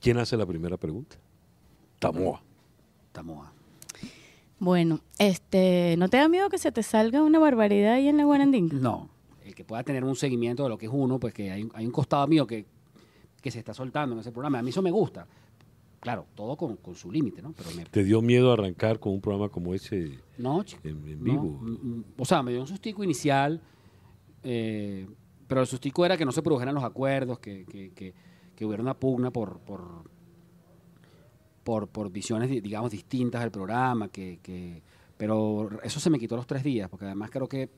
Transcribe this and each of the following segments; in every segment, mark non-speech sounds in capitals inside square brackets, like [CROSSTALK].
¿Quién hace la primera pregunta? Tamoa. Tamoa. Bueno, este, ¿no te da miedo que se te salga una barbaridad ahí en la Guarandín? No, el que pueda tener un seguimiento de lo que es uno, pues que hay, un costado mío que, se está soltando en ese programa. A mí eso me gusta. Claro, todo con, su límite, ¿no? ¿Te dio miedo arrancar con un programa como ese en, vivo? Mm, mm, o sea, me dio un sustico inicial, eh, pero el sustico era que no se produjeran los acuerdos, que que hubiera una pugna por, por, por, visiones, digamos, distintas del programa, que, que, pero eso se me quitó los tres días, porque además creo que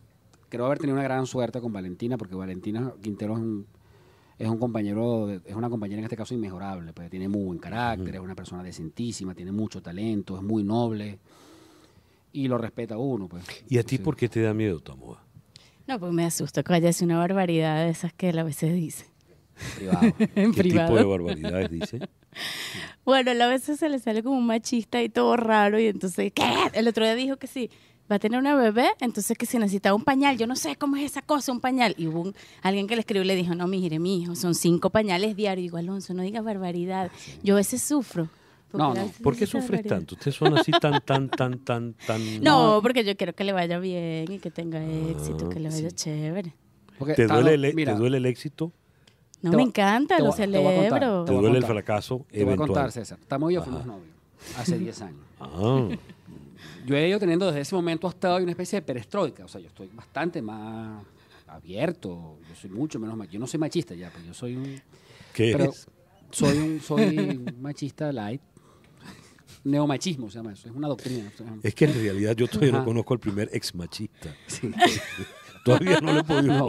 creo haber tenido una gran suerte con Valentina, porque Valentina Quintero es un, compañero, es una compañera en este caso inmejorable, pues tiene muy buen carácter, es una persona decentísima, tiene mucho talento, es muy noble y lo respeta uno. Pues. ¿Y a ti por qué te da miedo, Tamoa? No, pues me asusta que vaya a una barbaridad de esas que él a veces dice. Privado. [LAUGHS] en ¿Qué tipo de barbaridades dice? [LAUGHS] bueno, a veces se le sale como un machista y todo raro y entonces, ¿qué? El otro día dijo que sí. Va a tener una bebé, entonces que se necesitaba un pañal. Yo no sé cómo es esa cosa, un pañal. Y hubo alguien que le escribió y le dijo, no, mire, mi hijo, son cinco pañales diarios. digo, Alonso, no digas barbaridad. Ah, yo a veces sufro. No, no. ¿Por qué sufres tanto? Ustedes son así tan, tan, tan, tan, tan... [LAUGHS] No, porque yo quiero que le vaya bien y que tenga éxito, ah, que le vaya chévere. ¿Te e- duele el éxito? No, me encanta, lo celebro. Te, duele el fracaso Te voy a contar, César. Estamos y yo novios hace 10 años. [LAUGHS] Ah. Yo he ido teniendo desde ese momento hasta hoy una especie de perestroika. O sea, yo estoy bastante más abierto. Yo soy mucho menos machista. Yo no soy machista ya, pero pues yo soy un... ¿Qué pero Soy un, [LAUGHS] soy machista light neomachismo se llama eso, es una doctrina. Es que en realidad yo todavía no conozco al primer ex machista. [LAUGHS] Todavía no lo he podido.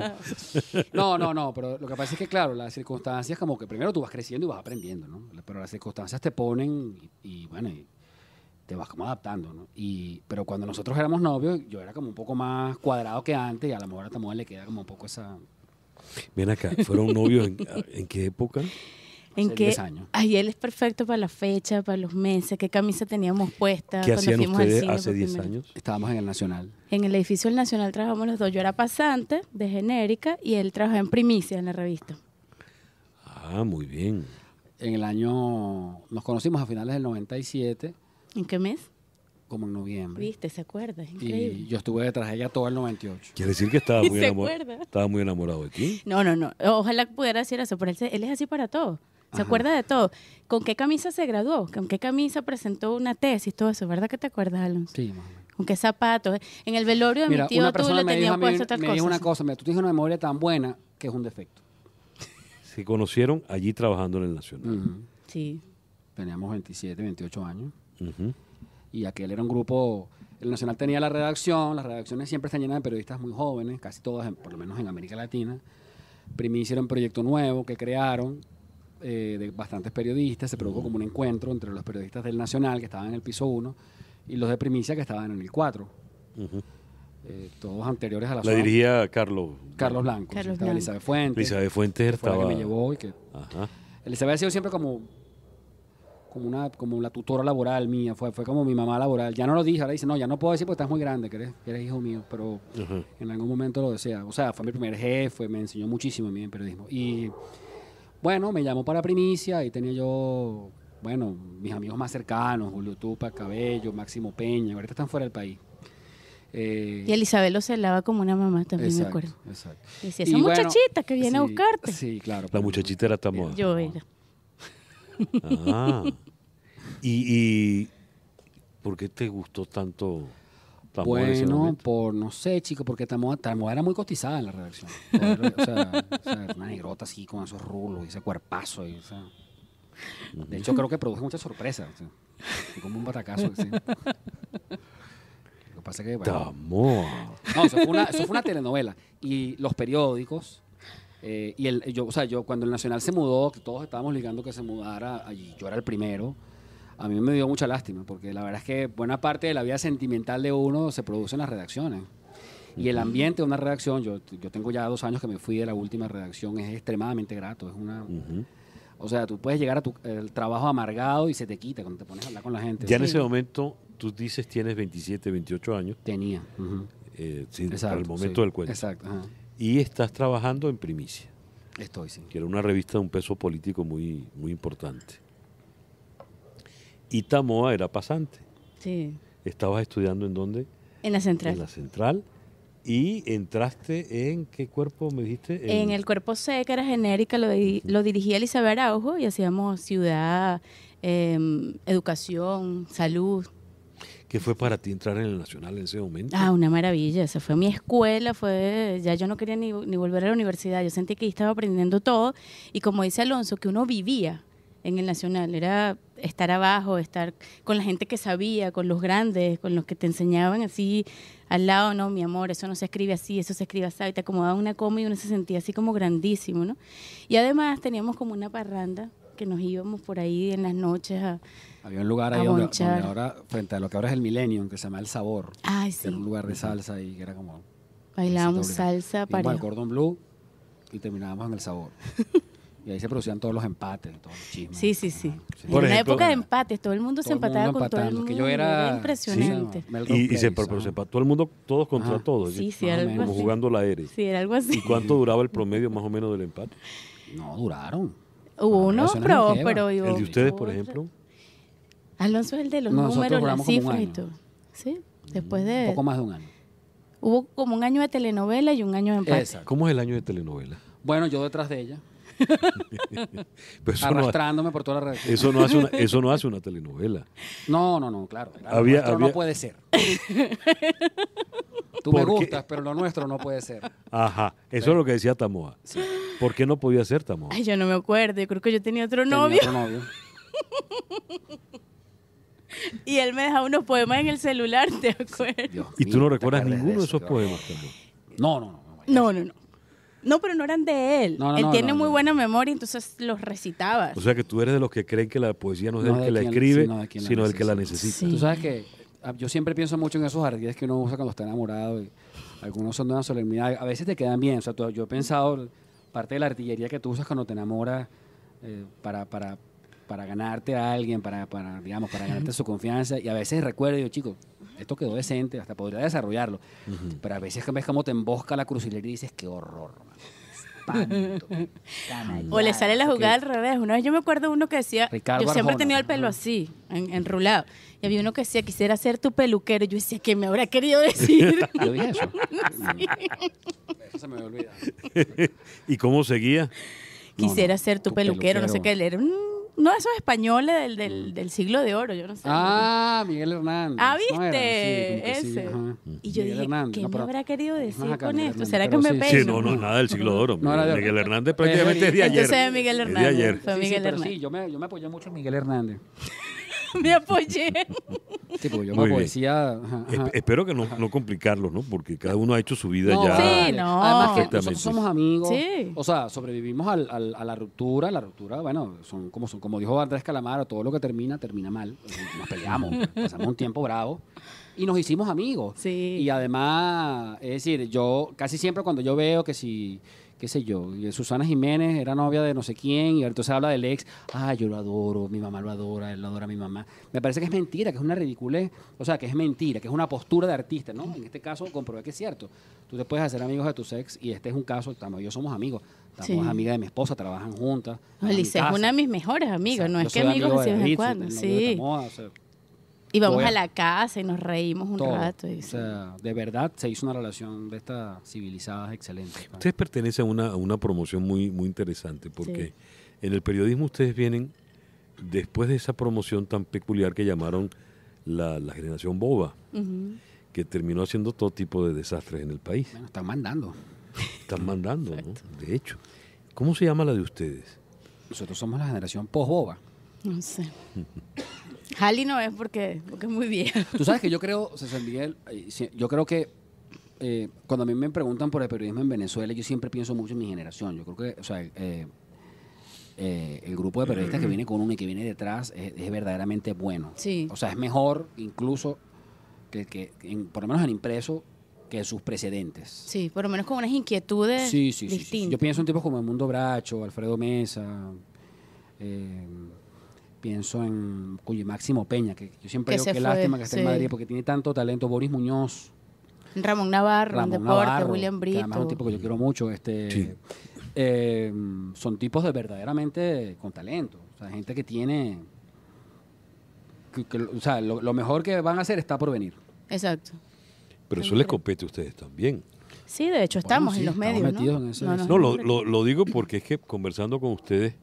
No. no, no, pero lo que pasa es que, claro, las circunstancias, como que primero tú vas creciendo y vas aprendiendo, ¿no? Pero las circunstancias te ponen y, bueno, te vas como adaptando, ¿no? Y, pero cuando nosotros éramos novios, yo era como un poco más cuadrado que antes y a la mejor a mujer, le queda como un poco esa. Ven acá, ¿fueron novios en, en qué época? en qué él es perfecto para la fecha, para los meses, qué camisa teníamos puesta. ¿Qué hacían ustedes hace 10 años? Estábamos en el Nacional. En el edificio del Nacional trabajamos los dos. Yo era pasante de genérica y él trabajaba en primicia en la revista. Ah, muy bien. En el año, nos conocimos a finales del 97. ¿En qué mes? Como en noviembre. Viste, se acuerda, increíble. Y yo estuve detrás de ella todo el 98. Quiere decir que estaba [LAUGHS] muy, enamorado, estaba muy enamorado de ti. No, no, no. Ojalá pudiera decir eso, pero él, él es así para todo se acuerda de todo. ¿Con qué camisa se graduó? ¿Con qué camisa presentó una tesis? Todo eso, ¿verdad que te acuerdas, Alonso? Sí, mamá. ¿Con qué zapatos? En el velorio de mi tío tú le tenías puesto tal cosa. Me dijo una cosa, Mira, tú tienes una memoria tan buena que es un defecto. Se conocieron allí trabajando en el Nacional. Sí. Teníamos 27, 28 años. Y aquel era un grupo... El Nacional tenía la redacción, las redacciones siempre están llenas de periodistas muy jóvenes, casi todas, por lo menos en América Latina. Primero hicieron un proyecto nuevo que crearon, eh, de bastantes periodistas, se produjo como un encuentro entre los periodistas del Nacional, que estaban en el piso 1, y los de Primicia, que estaban en el 4. Eh, todos anteriores a la La dirigía Carlos. Carlos Blanco. Carlos Blanco. Elizabeth Fuentes. Elizabeth Fuentes estaba... que me llevó y que... Ajá. Elizabeth ha sido siempre como como una como la tutora laboral mía, fue, fue como mi mamá laboral. Ya no lo dije, ahora dice, no, ya no puedo decir porque estás muy grande, que eres, eres hijo mío, pero en algún momento lo decía O sea, fue mi primer jefe, me enseñó muchísimo a mí en periodismo. Y bueno, me llamó para primicia, ahí tenía yo, bueno, mis amigos más cercanos, Julio Tupa, Cabello, Máximo Peña, ahorita están fuera del país. Eh, y Elizabeth lo celaba como una mamá también, me acuerdo. Exacto. Y si esa muchachita que viene a buscarte. Sí, claro. La muchachita era tan moda. Yo era. Ah. [LAUGHS] ¿Y por qué te gustó tanto? bueno, por no sé, chico, porque Tamoa, era muy cotizada en la redacción. o, sea, una negrota así con esos rulos y ese cuerpazo. De hecho, creo que produjo muchas sorpresas. como un batacazo. Lo que pasa es que. Tamoa. No, eso fue, una, telenovela. Y los periódicos. Eh, y yo, o sea, yo cuando el Nacional se mudó, que todos estábamos ligando que se mudara allí, yo era el primero a mí me dio mucha lástima, porque la verdad es que buena parte de la vida sentimental de uno se produce en las redacciones. Y el ambiente de una redacción, yo, yo tengo ya dos años que me fui de la última redacción, es extremadamente grato. Es una. O sea, tú puedes llegar a tu el trabajo amargado y se te quita cuando te pones a hablar con la gente. Ya en ese momento, tú dices tienes 27, 28 años. Tenía. el eh, momento del cuento. Exacto. Y estás trabajando en Primicia. Estoy, sí. Que era una revista de un peso político muy, muy importante. ¿Y Tamoa era pasante. Sí. ¿Estabas estudiando en dónde? En la central. En la central. ¿Y entraste en qué cuerpo me dijiste? En, el cuerpo C, que era genérica, lo, dirigía Elizabeth Araujo y hacíamos ciudad, em, educación, salud. ¿Qué fue para ti entrar en el Nacional en ese momento? Ah, una maravilla. Esa fue mi escuela, fue ya yo no quería ni, ni volver a la universidad. Yo sentí que ahí estaba aprendiendo todo y como dice Alonso, que uno vivía en el Nacional. Era estar abajo, estar con la gente que sabía, con los grandes, con los que te enseñaban así al lado, no, mi amor, eso no se escribe así, eso se escribe así, y te acomodaba una coma y uno se sentía así como grandísimo, ¿no? Y además teníamos como una parranda que nos íbamos por ahí en las noches a Había un lugar ahí donde, ahora, frente a lo que ahora es el Millennium, que se llama El Sabor. Ah, sí. Era un lugar de salsa y que era como... Bailábamos salsa para... el cordón blue y terminábamos en El Sabor. [LAUGHS] Y ahí se producían todos los empates, todos los chismes. Sí, sí, sí. en una época de empates, todo el mundo se empataba con todo el mundo. era, impresionante. y, se, empató todo el mundo, todos contra ah, todos. Sí, sí, Como ah, jugando la ere Sí, era algo así. ¿Y cuánto duraba el promedio más o menos del empate? No, duraron. Hubo ah, uno pero ¿El de ustedes, por ejemplo? Alonso es el de los números, las cifras y todo. Sí, después de... Un poco más de un año. Hubo como un año de telenovela y un año de empate. ¿Cómo es el año de telenovela? Bueno, yo detrás de ella. [LAUGHS] Pues Arrastrándome por toda la red. Eso no hace una, [LAUGHS] eso no hace una telenovela. No, no, no, claro. no puede ser. [LAUGHS] Tú me gustas, pero lo nuestro no puede ser. Ajá, eso es lo que decía Tamoa. ¿Por qué no podía ser Tamoa? yo no me acuerdo, yo creo que yo tenía otro tenía novio. Otro novio. y él me dejaba unos poemas en el celular, ¿te acuerdas? y tú no recuerdas ninguno de, esos poemas, Tamoa. no, no. No, no, no. no no, pero no eran de él. él tiene muy buena memoria, entonces los recitaba. O sea que tú eres de los que creen que la poesía no es el que la escribe, sino, el que la necesita. Tú sabes que ah, yo siempre pienso mucho en esos artilleros que uno usa cuando está enamorado. algunos son de una solemnidad. A veces te quedan bien. O sea, yo he pensado, parte de la artillería que tú usas cuando te enamoras eh, para, para para ganarte a alguien, para, para, digamos, para ganarte su confianza. Y a veces recuerdo, yo, chico, esto quedó decente, hasta podría desarrollarlo. Pero a veces ves cómo te embosca la crucilería y dices, qué horror, [LAUGHS] o le sale la jugada al revés. Una vez yo me acuerdo uno que decía, yo siempre tenía he tenido el pelo así, enrulado. Y había uno que decía, quisiera ser tu peluquero. Yo decía, ¿qué me habrá querido decir? [LAUGHS] ¿Yo dije [LAUGHS] eso? se me olvida. ¿Y cómo seguía? Quisiera ser tu, peluquero, no sé qué. leer. No, esos españoles del, del, mm. del siglo de oro, yo no sé. Ah, Miguel Hernández. Ah, ¿viste? Ese. y yo dije, ¿qué no, me habrá querido decir con esto? ¿Será que me sí. no, no, nada del siglo de oro. Miguel, Hernández prácticamente es de ayer. Yo sé Miguel Hernández. Sí, yo me, yo me apoyé mucho en Miguel Hernández. [LAUGHS] me apoyé. Sí, porque yo me apoyé. espero que no, complicarlo, ¿no? Porque cada uno ha hecho su vida ya. Sí, no. Además nosotros somos amigos. O sea, sobrevivimos a la ruptura. La ruptura, bueno, son como son, como dijo Andrés Calamaro, todo lo que termina, termina mal. Nos peleamos, [LAUGHS] pasamos un tiempo bravo. Y nos hicimos amigos. Sí. Y además, es decir, yo casi siempre cuando yo veo que si qué sé yo, Susana Jiménez era novia de no sé quién y ahorita se habla del ex, ah, yo lo adoro, mi mamá lo adora, él lo adora a mi mamá. Me parece que es mentira, que es una ridiculez, o sea, que es mentira, que es una postura de artista, ¿no? En este caso comprobé que es cierto. Tú te puedes hacer amigos de tu ex y este es un caso, estamos, yo somos amigos, estamos amigas de mi esposa, trabajan juntas. Alicia es una de mis mejores amigas, no es que amigos de vez en cuando, sí. Y vamos a... la casa y nos reímos un rato. o sea, de verdad se hizo una relación de estas civilizadas excelente pues. Ustedes pertenecen a una, promoción muy, muy interesante porque en el periodismo ustedes vienen después de esa promoción tan peculiar que llamaron la, generación boba, que terminó haciendo todo tipo de desastres en el país. Bueno, están mandando. Están mandando, ¿no? De hecho. ¿Cómo se llama la de ustedes? Nosotros somos la generación post-boba. No sé. [LAUGHS] Jali no es porque, es muy bien. Tú sabes que yo creo, César Miguel, eh, yo creo que eh, cuando a mí me preguntan por el periodismo en Venezuela, yo siempre pienso mucho en mi generación. Yo creo que, eh, el grupo de periodistas que viene con uno y que viene detrás es, verdaderamente bueno. Sí. O sea, es mejor incluso que, por lo menos en impreso que sus precedentes. Sí, por lo menos con unas inquietudes distintas. Yo pienso en tipos como el Mundo Bracho, Alfredo Mesa, eh, pienso en Cuyo Máximo Peña, que yo siempre digo que lástima que esté en Madrid porque tiene tanto talento, Boris Muñoz. Ramón Navarro, Ramón William Brito. Que además es un tipo que yo quiero mucho. Este, eh, son tipos de verdaderamente con talento. O sea, gente que tiene. o sea, lo, mejor que van a hacer está por venir. Exacto. Pero eso les compete a ustedes también. Sí, de hecho, estamos en los medios. ¿no? lo, lo digo porque es que conversando con ustedes,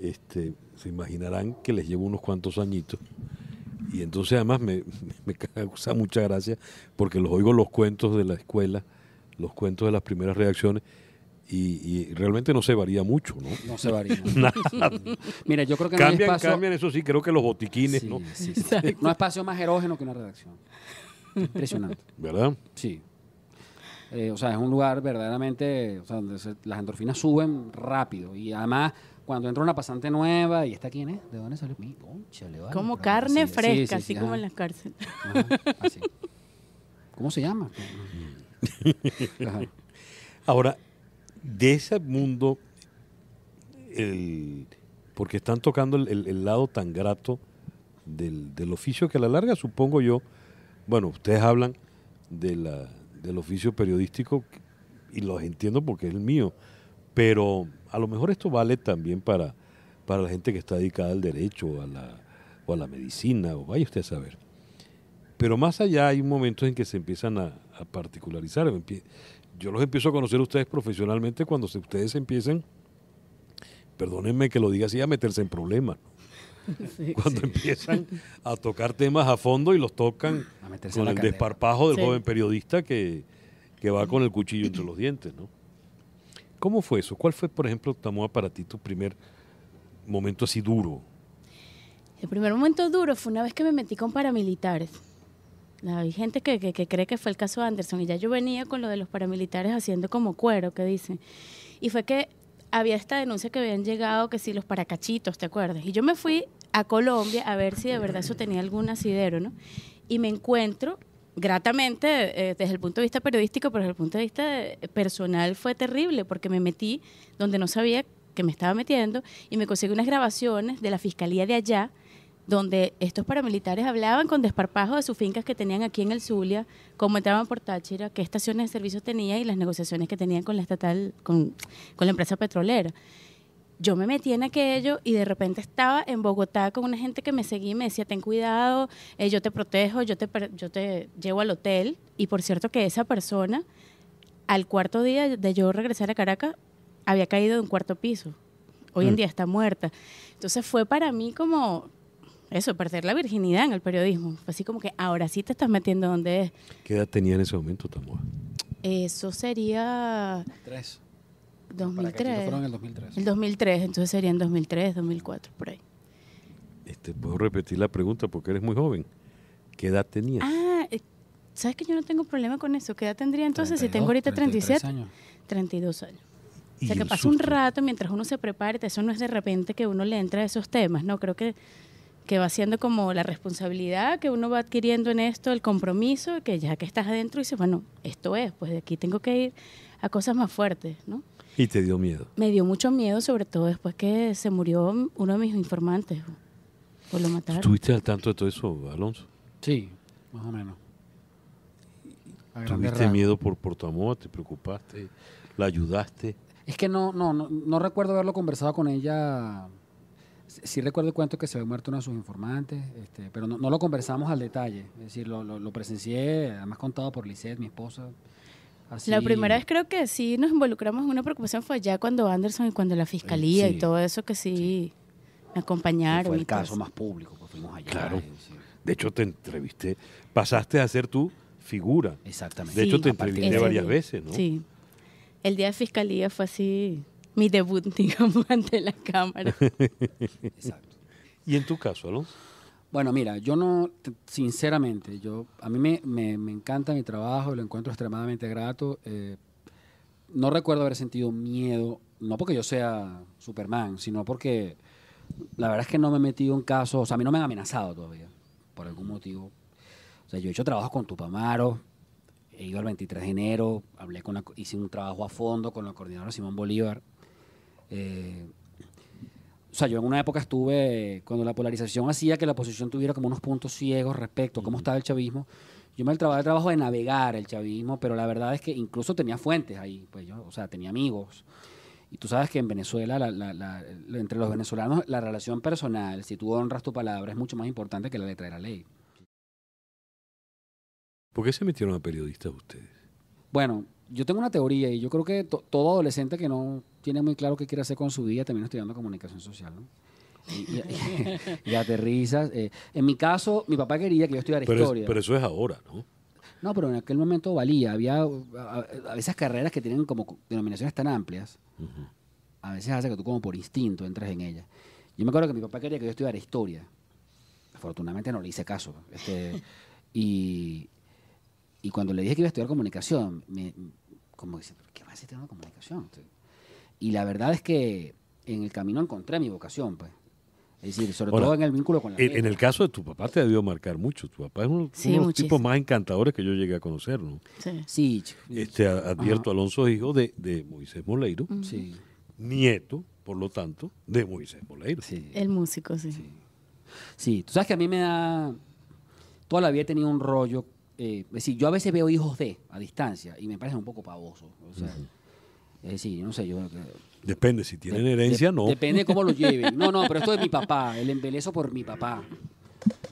este, se imaginarán que les llevo unos cuantos añitos. Y entonces además [LAUGHS] me, causa mucha gracia porque los oigo los cuentos de la escuela, los cuentos de las primeras reacciones. Y, realmente no se varía mucho, ¿no? No se varía. [LAUGHS] Nada. Mira, yo creo que no hay espacio... cambian, eso sí, creo que los botiquines, ¿no? [LAUGHS] Sí, no hay espacio más erógeno que una redacción. Impresionante. ¿Verdad? Sí. Eh, o sea, es un lugar verdaderamente donde las endorfinas suben rápido y además cuando entra una pasante nueva y está quién es, ¿eh? de dónde salió mi concha, le Como carne fresca, así como en las cárceles. ¿Cómo se llama? [LAUGHS] Ahora, de ese mundo, porque están tocando el, lado tan grato del, oficio que a la larga, supongo yo, bueno, ustedes hablan de del oficio periodístico y los entiendo porque es el mío, pero a lo mejor esto vale también para, la gente que está dedicada al derecho a la, o a la medicina, o vaya usted a saber. Pero más allá hay momentos en que se empiezan a, particularizar. Yo los empiezo a conocer ustedes profesionalmente cuando ustedes empiezan, perdónenme que lo diga así, a meterse en problemas. [LAUGHS] cuando empiezan a tocar temas a fondo y los tocan con el desparpajo del joven periodista que, que va con el cuchillo entre los dientes, ¿no? ¿Cómo fue eso? ¿Cuál fue, por ejemplo, Tamoa, para ti tu primer momento así duro? El primer momento duro fue una vez que me metí con paramilitares. Hay gente que, cree que fue el caso de Anderson y ya yo venía con lo de los paramilitares haciendo como cuero, que dicen. Y fue que había esta denuncia que habían llegado, que si los paracachitos, ¿te acuerdas? Y yo me fui a Colombia a ver si de verdad eso tenía algún asidero, ¿no? Y me encuentro gratamente eh, desde el punto de vista periodístico, pero desde el punto de vista eh, personal fue terrible porque me metí donde no sabía que me estaba metiendo y me conseguí unas grabaciones de la fiscalía de allá donde estos paramilitares hablaban con desparpajo de sus fincas que tenían aquí en el Zulia, cómo entraban por Táchira, qué estaciones de servicio tenía y las negociaciones que tenían con la estatal, con la empresa petrolera yo me metí en aquello y de repente estaba en Bogotá con una gente que me seguía y me decía, ten cuidado, eh, yo te protejo, yo te, yo te llevo al hotel. Y por cierto que esa persona, al cuarto día de yo regresar a Caracas, había caído de un cuarto piso. Hoy en mm. día está muerta. Entonces fue para mí como eso, perder la virginidad en el periodismo. Fue así como que ahora sí te estás metiendo donde es. ¿Qué edad tenía en ese momento, tampoco Eso sería... Tres. 2003. el 2003. entonces sería en 2003, 2004, por ahí. Este, puedo repetir la pregunta porque eres muy joven. ¿Qué edad tenías? Ah, eh, ¿sabes que yo no tengo problema con eso? ¿Qué edad tendría entonces si tengo ahorita 37? Años. 32 años. O sea, que pasa un rato mientras uno se prepara, eso no es de repente que uno le entra a esos temas, ¿no? Creo que, que va siendo como la responsabilidad que uno va adquiriendo en esto, el compromiso, que ya que estás adentro y dices, bueno, esto es, pues de aquí tengo que ir a cosas más fuertes, ¿no? ¿Y te dio miedo? Me dio mucho miedo, sobre todo después que se murió uno de mis informantes. por lo mataron. ¿Estuviste al tanto de todo eso, Alonso? Sí, más o menos. ¿Tuviste miedo por, por tu amor? ¿Te preocupaste? ¿La ayudaste? Es que no, no, no, recuerdo haberlo conversado con ella. Sí, recuerdo el cuento que se había muerto uno de sus informantes, este, pero no, no, lo conversamos al detalle. Es decir, lo, presencié, además contado por Lisette, mi esposa. La primera vez creo que sí nos involucramos en una preocupación fue allá cuando Anderson y cuando la fiscalía y todo eso que sí, me acompañaron. fue el caso más público, pues fuimos allá. Claro. Eh, de hecho, te entrevisté. Pasaste a ser tu figura. Exactamente. De hecho, te entrevisté varias veces, ¿no? Sí. El día de fiscalía fue así mi debut, [LAUGHS] digamos, ante la cámara. Exacto. ¿Y en tu caso, Alonso? Bueno, mira, yo no, sinceramente, yo a mí me, encanta mi trabajo, lo encuentro extremadamente grato. Eh, no recuerdo haber sentido miedo, no porque yo sea Superman, sino porque la verdad es que no me he metido en casos, o sea, a mí no me han amenazado todavía, por algún motivo. O sea, yo he hecho trabajo con Tupamaro, he ido el 23 de enero, hablé con hice un trabajo a fondo con la coordinadora Simón Bolívar. Eh, o sea, yo en una época estuve, cuando la polarización hacía que la oposición tuviera como unos puntos ciegos respecto a cómo estaba el chavismo, yo me el el trabajo de navegar el chavismo, pero la verdad es que incluso tenía fuentes ahí, pues yo, o sea, tenía amigos. Y tú sabes que en Venezuela, entre los venezolanos, la relación personal, si tú honras tu palabra, es mucho más importante que la letra de la ley. ¿Por qué se metieron a periodistas ustedes? Bueno, yo tengo una teoría y yo creo que todo adolescente que no tiene muy claro qué quiere hacer con su vida termina estudiando comunicación social, ¿no? Y, [LAUGHS] aterrizas. Eh, en mi caso, mi papá quería que yo estudiara historia. pero eso es ahora, ¿no? No, pero en aquel momento valía. Había a, veces carreras que tienen como denominaciones tan amplias, a veces hace que tú como por instinto entras en ellas. Yo me acuerdo que mi papá quería que yo estudiara historia. Afortunadamente no le hice caso. Este, y, y cuando le dije que iba a estudiar comunicación, me, como dice, ¿pero ¿qué más a tema este de comunicación? Y la verdad es que en el camino encontré mi vocación, pues. Es decir, sobre todo en el vínculo con la en, en, el caso de tu papá te ha debió marcar mucho. Tu papá es uno, de los tipos más encantadores que yo llegué a conocer, ¿no? Sí. sí este, advierto, Alonso hijo de, Moisés Moleiro, sí. nieto, por lo tanto, de Moisés Moleiro. El músico, sí. sí. tú sabes que a mí me da... Toda la vida he tenido un rollo eh, es decir, yo a veces veo hijos de a distancia y me parece un poco pavoso. Es decir, no sé, yo... Depende, si tienen herencia, no. Depende cómo lo lleven. [LAUGHS] No, no, pero esto es mi papá, el embelezo por mi papá.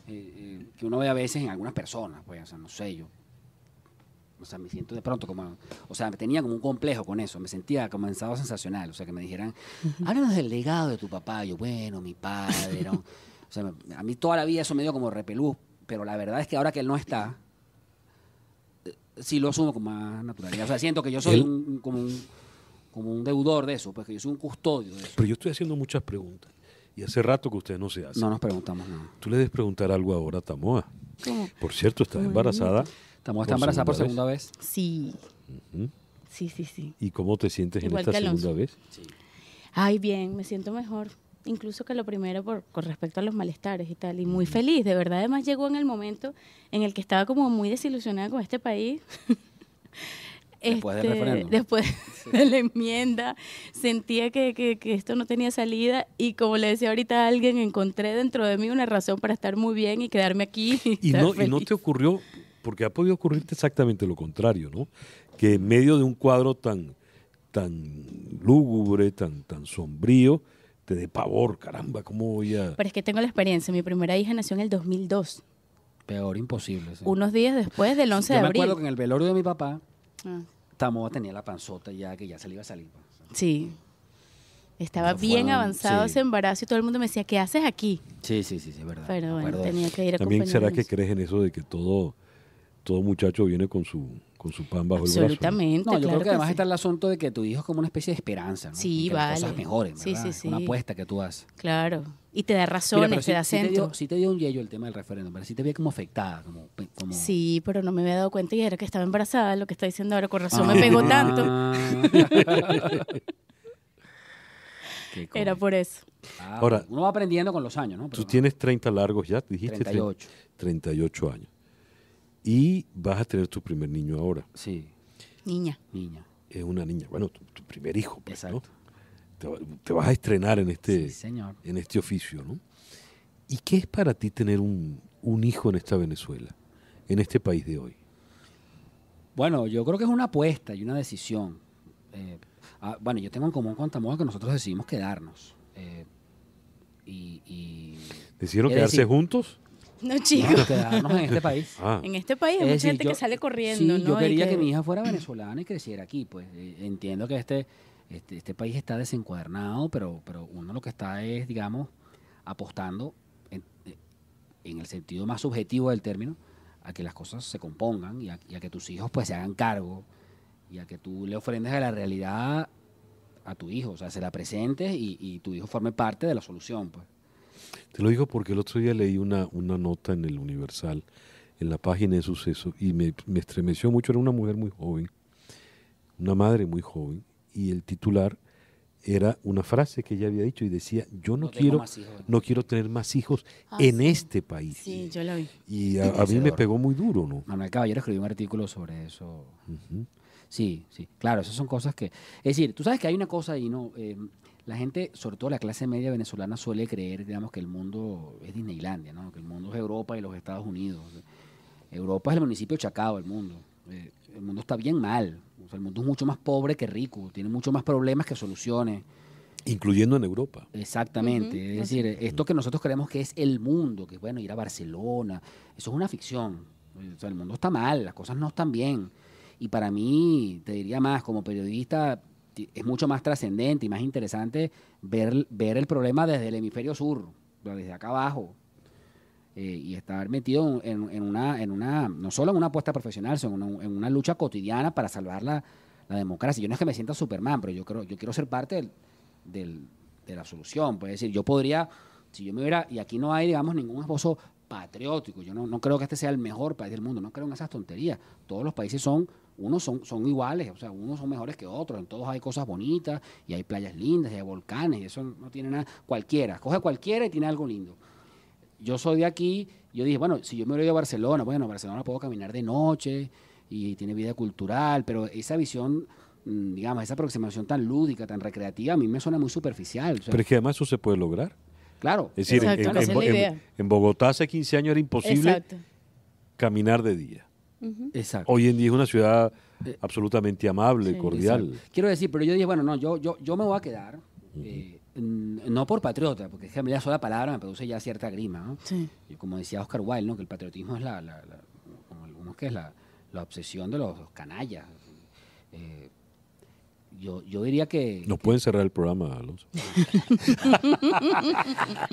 Eh, eh, que uno ve a veces en algunas personas, pues, o sea, no sé yo. O sea, me siento de pronto como, o sea, tenía como un complejo con eso, me sentía comenzado sensacional, o sea, que me dijeran, háblanos del legado de tu papá, yo, bueno, mi padre, [LAUGHS] o sea, a mí toda la vida eso me dio como repelús, pero la verdad es que ahora que él no está, si lo asumo con más naturalidad. O sea, siento que yo soy un, como, un, como un deudor de eso, pues que yo soy un custodio de eso. Pero yo estoy haciendo muchas preguntas. Y hace rato que ustedes no se hacen. No nos preguntamos nada. Tú le debes preguntar algo ahora a Tamoa. Por cierto, estás embarazada. Tamoa está embarazada por segunda vez. Sí. Sí, sí, sí. ¿Y cómo te sientes en esta segunda vez? Ay, bien, me siento mejor incluso que lo primero por, con respecto a los malestares y tal, y muy feliz, de verdad además llegó en el momento en el que estaba como muy desilusionada con este país. [LAUGHS] después este, de la enmienda, sentía que, que, esto no tenía salida y como le decía ahorita a alguien, encontré dentro de mí una razón para estar muy bien y quedarme aquí. [LAUGHS] Y, no, y no te ocurrió, porque ha podido ocurrirte exactamente lo contrario, ¿no? Que en medio de un cuadro tan, tan lúgubre, tan, tan sombrío, este, de pavor, caramba, ¿cómo voy a...? Pero es que tengo la experiencia, mi primera hija nació en el 2002. Peor, imposible. Unos días después del 11 Yo me acuerdo que en el velorio de mi papá, ah. Tamoa tenía la panzota ya que ya se le iba a salir. Pues. sí. Estaba bien avanzado ese embarazo y todo el mundo me decía, ¿qué haces aquí? Sí, sí, sí, sí, es verdad. Pero bueno, tenía que ir a También será que crees en eso de que todo, todo muchacho viene con su, con su pan bajo el brazo. Absolutamente. yo creo que, además está el asunto de que tu hijo es como una especie de esperanza, Sí, que vale. Las cosas Sí, sí, Una apuesta que tú haces. Claro. Y te da razones, te da acento. dio, sí te dio un yello el tema del referéndum, pero sí te veía como afectada. Sí, pero no me había dado cuenta y era que estaba embarazada, lo que está diciendo ahora, con razón me ah. pegó tanto. [LAUGHS] era por eso. Ah, ahora, uno va aprendiendo con los años, ¿no? tú tienes 30 largos ya, dijiste. 38. 38 años y vas a tener tu primer niño ahora. Sí. Niña. Niña. Es una niña. Bueno, tu, primer hijo, pues, Exacto. Te, vas a estrenar en este, señor. en este oficio, ¿no? ¿Y qué es para ti tener un, hijo en esta Venezuela, en este país de hoy? Bueno, yo creo que es una apuesta y una decisión. Eh, ah, bueno, yo tengo en común con que nosotros decidimos quedarnos. Eh, y, ¿Decidieron quedarse juntos? [LAUGHS] No, chicos. en este país. [LAUGHS] Ah. En este país hay mucha gente que sale corriendo. yo quería que... mi hija fuera venezolana y creciera aquí. Pues eh, entiendo que este, este, este, país está desencuadernado, pero, pero uno lo que está es, digamos, apostando en, eh, el sentido más subjetivo del término a que las cosas se compongan y a, que tus hijos pues se hagan cargo y a que tú le ofrendes a la realidad a tu hijo, o sea, se la presentes y, y tu hijo forme parte de la solución, pues. Te lo digo porque el otro día leí una, una nota en el Universal, en la página de suceso, y me, me estremeció mucho. Era una mujer muy joven, una madre muy joven, y el titular era una frase que ella había dicho y decía, yo no, quiero no quiero tener más hijos ah, en este país. Sí, yo lo vi. Y a, mí me pegó muy duro, ¿no? Manuel Caballero escribió un artículo sobre eso. Sí, sí, claro, esas son cosas que... Es decir, tú sabes que hay una cosa y no... Eh, la gente, sobre todo la clase media venezolana, suele creer, digamos, que el mundo es Disneylandia, ¿no? que el mundo es Europa y los Estados Unidos. Europa es el municipio chacado el mundo. Eh, el mundo está bien mal. el mundo es mucho más pobre que rico, tiene mucho más problemas que soluciones. Incluyendo en Europa. Exactamente. Es decir, esto que nosotros creemos que es el mundo, que bueno ir a Barcelona, eso es una ficción. Eh, el mundo está mal, las cosas no están bien. Y para mí, te diría más, como periodista, es mucho más trascendente y más interesante ver, ver el problema desde el hemisferio sur, desde acá abajo, eh, y estar metido en, en, una, en una, no solo en una apuesta profesional, sino en una, lucha cotidiana para salvar la, democracia. Yo no es que me sienta Superman, pero yo creo, yo quiero ser parte de la solución. Puede decir, yo podría, si yo me hubiera, y aquí no hay, digamos, ningún esbozo patriótico. Yo no, no creo que este sea el mejor país del mundo, no creo en esas tonterías. Todos los países son unos son, son iguales, o sea, unos son mejores que otros, en todos hay cosas bonitas y hay playas lindas y hay volcanes, y eso no tiene nada, cualquiera, coge cualquiera y tiene algo lindo. Yo soy de aquí, yo dije, bueno, si yo me voy a Barcelona, bueno, Barcelona puedo caminar de noche y tiene vida cultural, pero esa visión mm, digamos, esa aproximación tan lúdica, tan recreativa, a mí me suena muy superficial. Pero es que además eso se puede lograr. Claro. Es decir, en, Bogotá hace 15 años era imposible caminar de día. Hoy en día es una ciudad eh, absolutamente amable, cordial. Quiero decir, pero yo dije, bueno, no, yo, yo, me voy a quedar, eh, no por patriota, porque es que ya sola palabra me produce ya cierta grima. ¿no? Como decía Oscar Wilde, ¿no? que el patriotismo es la, es la, obsesión de los, canallas. Eh, yo, diría que... no pueden cerrar el programa, Alonso. [LAUGHS]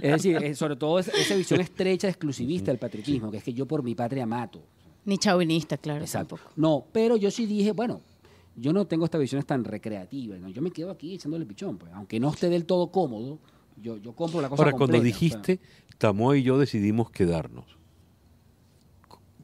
es decir, sobre todo esa visión estrecha, exclusivista del patriotismo, que es que yo por mi patria mato. Ni chauvinista, claro. Exacto. No, pero yo sí dije, bueno, yo no tengo estas visiones tan recreativas. Yo me quedo aquí echándole pichón, pues. aunque no esté del todo cómodo, yo, yo compro la cosa Ahora, cuando dijiste, tamó y yo decidimos quedarnos,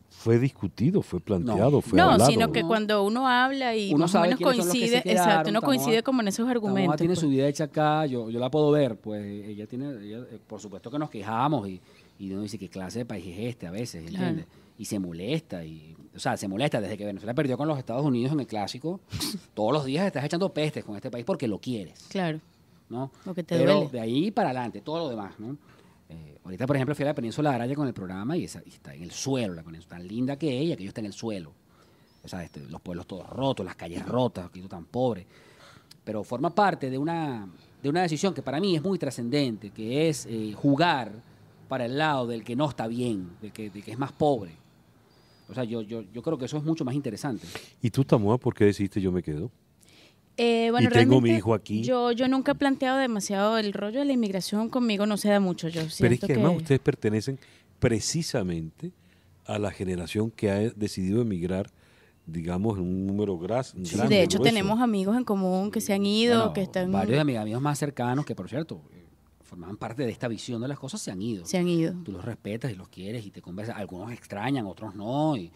fue discutido, fue planteado, ¿Fue fue no, sino que cuando uno habla y uno más o menos coincide, exacto, uno coincide como en esos argumentos. Ella tiene pues. su vida hecha acá, yo, yo la puedo ver, pues ella tiene, eh, por supuesto que nos quejamos y, y uno dice, ¿qué clase de país es este a veces? ¿entiendes? y se molesta. Y, o sea, se molesta desde que Venezuela perdió con los Estados Unidos en el clásico. [LAUGHS] todos los días estás echando pestes con este país porque lo quieres. Claro. ¿no? que de ahí para adelante, todo lo demás, ¿no? Eh, ahorita, por ejemplo, fui a la península de Araya con el programa y, está en el suelo, la península tan linda que ella, que yo está en el suelo. O sea, este, los pueblos todos rotos, las calles rotas, aquí tan pobre. Pero forma parte de una, de una decisión que para mí es muy trascendente, que es eh, jugar para el lado del que no está bien, del del que es más pobre. O sea, yo, yo, yo creo que eso es mucho más interesante. ¿Y tú, Tamoa, por qué decidiste yo me quedo? Eh, bueno, y tengo mi hijo aquí. Yo, yo nunca he planteado demasiado el rollo de la inmigración, conmigo no se da mucho. Yo Pero es que, además ustedes pertenecen precisamente a la generación que ha decidido emigrar, digamos, en un número gras, grande. Sí, de hecho tenemos amigos en común que se han ido, que están... Varios amigos más cercanos que, por cierto, forman parte de esta visión de las cosas se han ido. Se han ido. Tú los respetas y los quieres y te conversas. Algunos extrañan, otros no. Y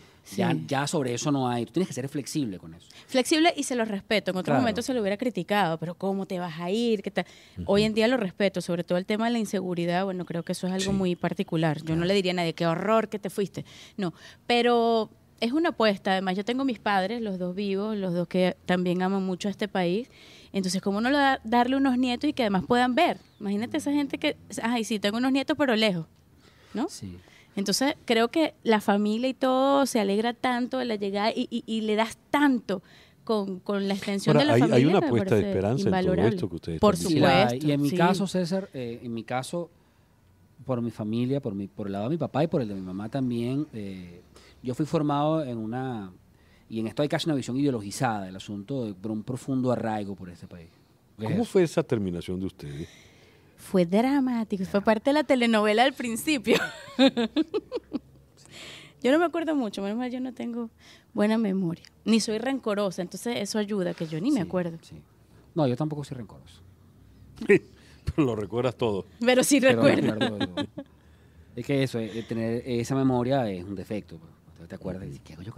ya, sobre eso no hay. Tú tienes que ser flexible con eso. Flexible y se los respeto. En otro momento se lo hubiera criticado, pero ¿cómo te vas a ir? ¿Qué tal? Hoy en día lo respeto, sobre todo el tema de la inseguridad. Bueno, creo que eso es algo muy particular. Yo no le diría a nadie, qué horror que te fuiste. No, pero es una apuesta. Además, yo tengo mis padres, los dos vivos, los dos que también aman mucho a este país. Entonces, ¿cómo no darle unos nietos y que además puedan ver? Imagínate esa gente que, ay, sí, tengo unos nietos, pero lejos, ¿no? Sí. Entonces, creo que la familia y todo se alegra tanto de la llegada y, y, le das tanto. Con, con, la extensión de la familia. Hay una apuesta de esperanza en todo esto que ustedes Por supuesto. y en mi caso, César, eh, en mi caso, por mi familia, por, mi, por el lado de mi papá y por el de mi mamá también, eh, yo fui formado en una, y en esto hay casi una visión ideologizada del asunto, de, un profundo arraigo por este país. ¿Cómo fue esa terminación de ustedes? Fue dramático, fue parte de la telenovela al principio. [LAUGHS] yo no me acuerdo mucho, menos yo no tengo buena memoria, ni soy rencorosa, entonces eso ayuda, que yo ni me acuerdo. No, yo tampoco soy rencoroso. Pero lo recuerdas todo. Pero sí recuerdo. es que eso, eh, tener esa memoria es un defecto. Pues te acuerdas ¿qué hago yo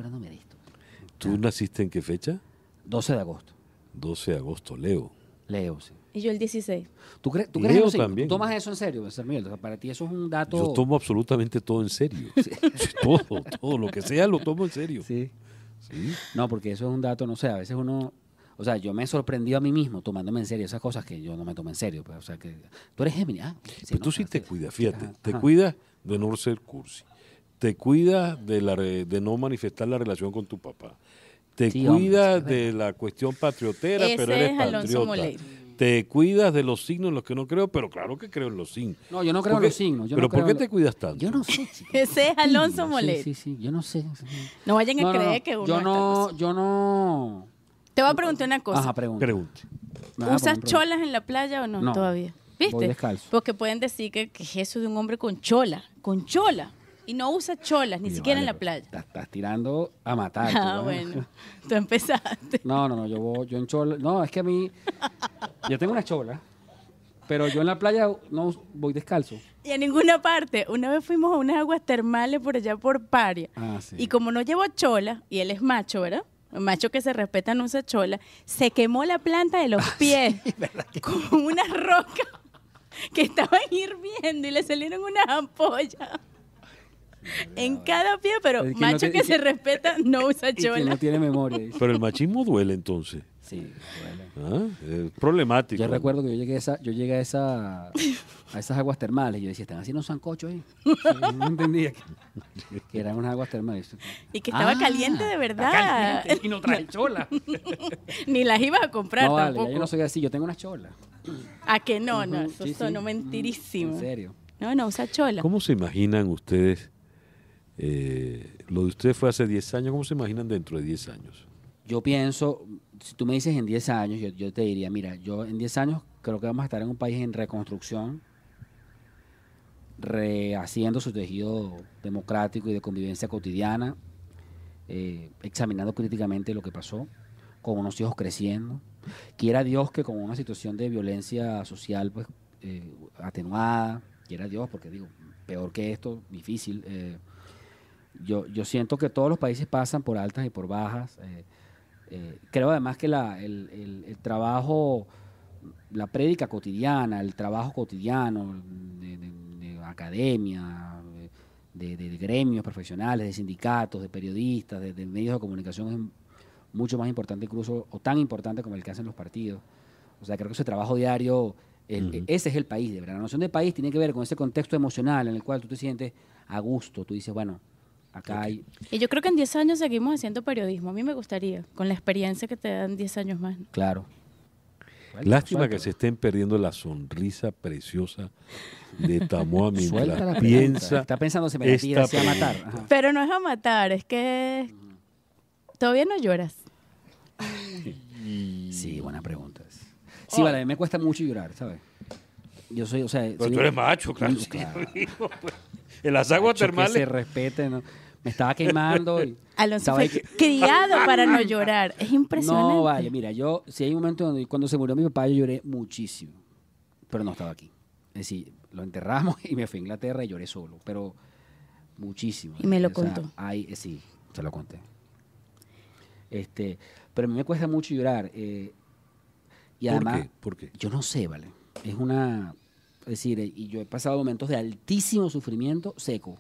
¿Tú naciste en qué fecha? 12 de agosto. 12 de agosto, Leo. Leo, sí. Y yo el 16. ¿Tú, tomas eso en serio, para ti eso es un dato... Yo tomo absolutamente todo en serio. [LAUGHS] todo, todo, lo que sea lo tomo en serio. Sí. No, porque eso es un dato, no sé, a veces uno... O sea, yo me he sorprendido a mí mismo tomándome en serio esas cosas que yo no me tomo en serio. Pues, o sea, que tú eres Géminis. Ah, Pero tú sí ah, te cuidas, fíjate. Te cuidas de no ser cursi te cuidas de, no manifestar la relación con tu papá. Te cuidas de la cuestión patriotera, pero eres patriota. Te cuidas de los signos en los que no creo, pero claro que creo en los signos. No, yo no creo en los signos. ¿Pero por qué te cuidas tanto? Yo no sé. [LAUGHS] Ese es Alonso Molet. Sí, sí, yo no sé. No vayan a creer que uno. Yo no, yo no. Te voy a preguntar una cosa. Ajá, Pregunte. ¿Usas cholas en la playa o no, todavía? ¿Viste? Porque pueden decir que, Jesús es un hombre con chola. Con chola. Y no usa cholas, ni siquiera en la playa. Estás, tirando a matar. Ah, bueno. [LAUGHS] Tú empezaste. No, no, no, yo, en cholas. No, es que a mí. Yo tengo una chola. Pero yo en la playa no voy descalzo. Y a ninguna parte. Una vez fuimos a unas aguas termales por allá por Paria. Ah, y como no llevo chola, y él es macho, ¿verdad? un macho que se respeta no usa chola, se quemó la planta de los ah, pies [LAUGHS] sí, con una roca que estaba hirviendo y le salieron unas ampollas. [LAUGHS] en cada pie, pero macho que, se respeta [LAUGHS] no usa chola. no tiene memoria. Pero el machismo duele entonces. Sí, duele. ¿Ah? es problemático. Yo recuerdo que yo llegué a, esa, yo llegué a, esa, a esas aguas termales y yo decía, ¿están haciendo sancocho ahí? [LAUGHS] no entendía que, eran unas aguas termales. Y que estaba ah, caliente de verdad. Caliente y no trae chola. Ni las iba a comprar no, yo no soy así, yo tengo una chola ¿A que no? no, eso son mm, mentirísimo. En serio. No, no, usa chola. ¿Cómo se imaginan ustedes eh, lo de usted fue hace 10 años, ¿cómo se imaginan dentro de 10 años? Yo pienso, si tú me dices en 10 años, yo, te diría, mira, yo en 10 años creo que vamos a estar en un país en reconstrucción, rehaciendo su tejido democrático y de convivencia cotidiana, eh, examinando críticamente lo que pasó, con unos hijos creciendo. Quiera Dios que con una situación de violencia social pues, eh, atenuada, quiera Dios, porque digo, peor que esto, difícil. Eh, yo, yo siento que todos los países pasan por altas y por bajas. Eh, eh, creo además que la, el, trabajo, la prédica cotidiana, el trabajo cotidiano de, academia, de, gremios profesionales, de sindicatos, de periodistas, de, medios de comunicación es mucho más importante incluso, o tan importante como el que hacen los partidos. O sea, creo que ese trabajo diario, ese es el país, de verdad. La noción de país tiene que ver con ese contexto emocional en el cual tú te sientes a gusto, tú dices, bueno, y yo creo que en 10 años seguimos haciendo periodismo. A mí me gustaría, con la experiencia que te dan 10 años más. Claro. Lástima que se estén perdiendo la sonrisa preciosa de Tamoa [LAUGHS] piensa. Está pensando si me tira a matar. Pero no es a matar, es que todavía no lloras. [LAUGHS] sí, buena pregunta. Sí, a oh. vale, me cuesta mucho llorar, ¿sabes? Yo soy, o sea. Pero tú eres macho, claro. En las aguas termales. se respeten. ¿no? me estaba quemando. Y [LAUGHS] criado [LAUGHS] para no llorar. Es impresionante. No, vaya, mira, yo, si hay un momento donde, cuando se murió mi papá, yo lloré muchísimo, pero no estaba aquí. Es decir, lo enterramos [LAUGHS] y me fui a Inglaterra y lloré solo, pero muchísimo. Y me lo contó. Ay, eh, sí, se lo conté. Este, pero a mí me cuesta mucho llorar. Eh, y ¿Por además, qué? Yo no sé, ¿vale? Es una... Es decir, eh, y yo he pasado momentos de altísimo sufrimiento seco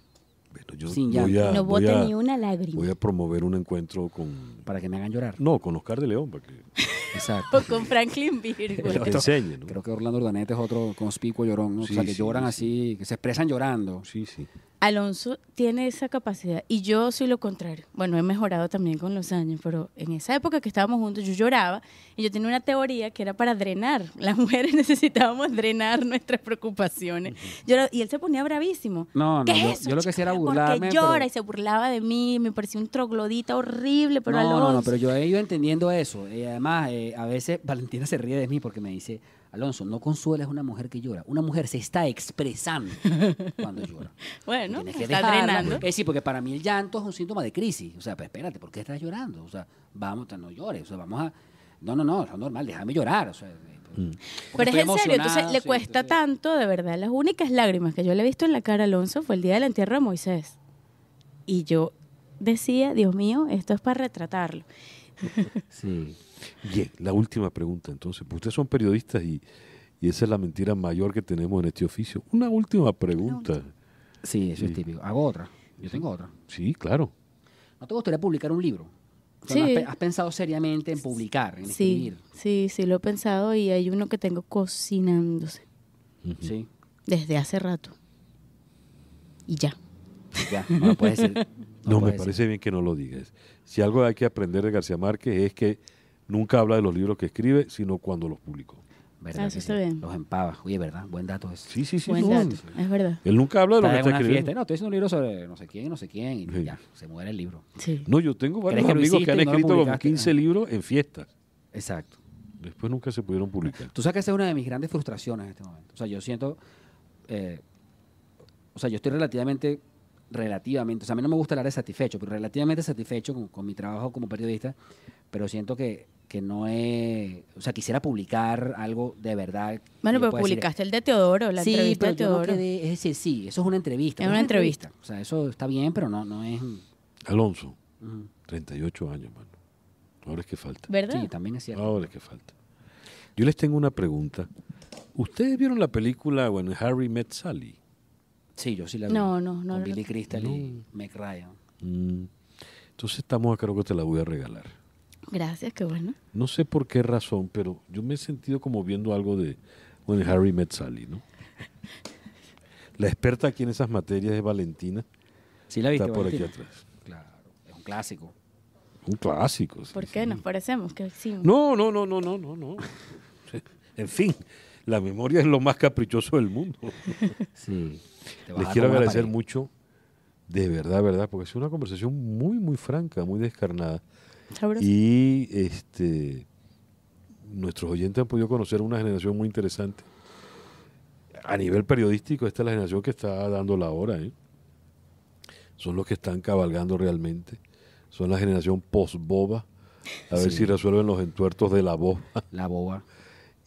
sin no voy ni una lágrima. Voy a promover un encuentro con. Para que me hagan llorar. No, con Oscar de León, para que. [LAUGHS] Exacto. con Franklin Virgo. Que enseñe, Creo que Orlando Urdaneta es otro conspicuo llorón, o sea, que lloran así, que se expresan llorando. Sí, sí. Alonso tiene esa capacidad y yo soy lo contrario. Bueno, he mejorado también con los años, pero en esa época que estábamos juntos yo lloraba y yo tenía una teoría que era para drenar. [LAUGHS] Las mujeres necesitábamos drenar nuestras preocupaciones. y él se ponía bravísimo. No, no, yo, lo que hacía era burlarme. Porque llora y se burlaba de mí, me parecía un troglodita horrible, pero Alonso... No, no, pero yo he ido entendiendo eso. Y además, eh, a veces Valentina se ríe de mí porque me dice Alonso, no consuelas a una mujer que llora. Una mujer se está expresando [LAUGHS] cuando llora. bueno, está pues. drenando. Es porque para mí el llanto es un síntoma de crisis. O sea, pues espérate, ¿por qué estás llorando? O sea, vamos, no llores. O sea, vamos a... No, no, no, es normal, déjame llorar. O eh, pues, mm. Pero es en serio, entonces le cuesta tanto, de verdad. Las únicas lágrimas que yo le he visto en la cara a Alonso fue el día del entierro de Moisés. Y yo decía, Dios mío, esto es para retratarlo sí. Bien, eh, la última pregunta entonces. Pues ustedes son periodistas y, y, esa es la mentira mayor que tenemos en este oficio. Una última pregunta. sí, eso es típico. Hago otra. Yo tengo otra. Sí, claro. ¿No te gustaría publicar un libro? sí. has, pensado seriamente en publicar, sí, Sí, sí, lo he pensado y hay uno que tengo cocinándose. Sí. Desde hace rato. Y ya. Ya, no lo puede ser [LAUGHS] No, me parece bien que no lo digas. Si algo hay que aprender de García Márquez es que nunca habla de los libros que escribe, sino cuando los publicó. ¿Verdad? Ah, los empava. Oye, ¿verdad? Buen dato eso. Sí, sí, sí. Buen dato. Es verdad. Él nunca habla de lo que está escribiendo. No, estoy haciendo un libro sobre no sé quién, no sé quién, y ya, se muere el libro. Sí. No, yo tengo varios amigos que han escrito como 15 libros en fiestas. Exacto. Después nunca se pudieron publicar. Tú sabes que esa es una de mis grandes frustraciones en este momento. O sea, yo siento... Eh, o sea, yo estoy relativamente relativamente, o sea, a mí no me gusta hablar de satisfecho, pero relativamente satisfecho con, mi trabajo como periodista, pero siento que, que, no es, o sea, quisiera publicar algo de verdad. Bueno, pero publicaste el de Teodoro, la entrevista de Teodoro. es decir, sí, eso es una entrevista. Es una, entrevista. O sea, eso está bien, pero no, no es... Alonso, 38 años, mano. Ahora es que falta. ¿Verdad? Sí, también es cierto. Ahora es que falta. Yo les tengo una pregunta. ¿Ustedes vieron la película When Harry Met Sally? Sí, yo sí la vi. No, no, no. Billy Crystal y Mac Ryan. Mm. Entonces estamos creo que te la voy a regalar. Gracias, qué bueno. No sé por qué razón, pero yo me he sentido como viendo algo de When Harry Met Sally, ¿no? [LAUGHS] la experta aquí en esas materias es Valentina. Sí, la viste. Está por aquí atrás. Claro, es un clásico. Un clásico. Sí, ¿Por qué nos parecemos? que No, no, no, no, no, no, no. [LAUGHS] en fin la memoria es lo más caprichoso del mundo. [LAUGHS] [LAUGHS] Les quiero agradecer mucho, de verdad, verdad, porque es una conversación muy, muy franca, muy descarnada. Y este, nuestros oyentes han podido conocer una generación muy interesante. A nivel periodístico, esta es la generación que está dando la hora. ¿eh? Son los que están cabalgando realmente. Son la generación post-boba. A ver si resuelven los entuertos de la boba. La boba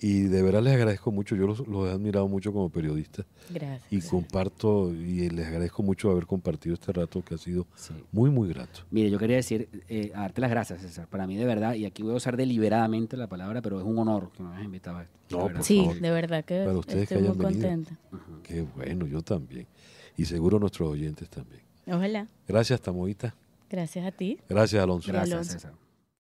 y de verdad les agradezco mucho, yo los, he admirado mucho como periodistas. Gracias. Y comparto, y les agradezco mucho haber compartido este rato que ha sido muy, muy grato. Mire, yo quería decir, eh, darte las gracias, César. Para mí, de verdad, y aquí voy a usar deliberadamente la palabra, pero es un honor que me hayas invitado a esto. No, sí, de verdad que, Para ustedes que hayan muy contenta. Qué bueno, yo también. Y seguro nuestros oyentes también. Ojalá. Gracias, Tamoita. Gracias a ti. Gracias, Alonso. Gracias, César.